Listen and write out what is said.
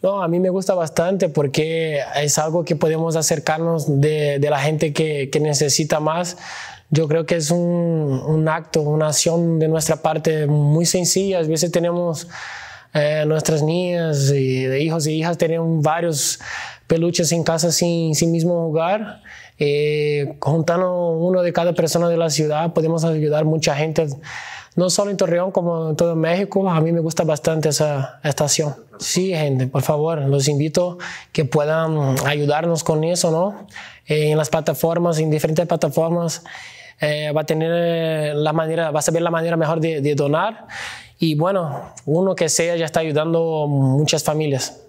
No, a mí me gusta bastante porque es algo que podemos acercarnos de, la gente que, necesita más. Yo creo que es un, acto, una acción de nuestra parte muy sencilla. A veces tenemos eh, nuestras niñas y hijos y hijas, tenemos varios peluches en casa sin, sin mismo hogar. Eh, juntando uno de cada persona de la ciudad, podemos ayudar mucha gente, no solo en Torreón, como en todo México. A mí me gusta bastante esa estación. Sí, gente, por favor, los invito que puedan ayudarnos con eso, ¿no? en las plataformas, en diferentes plataformas. Eh, va a tener eh, la manera, va a saber la manera mejor de, de donar. Y bueno, uno que sea ya está ayudando muchas familias.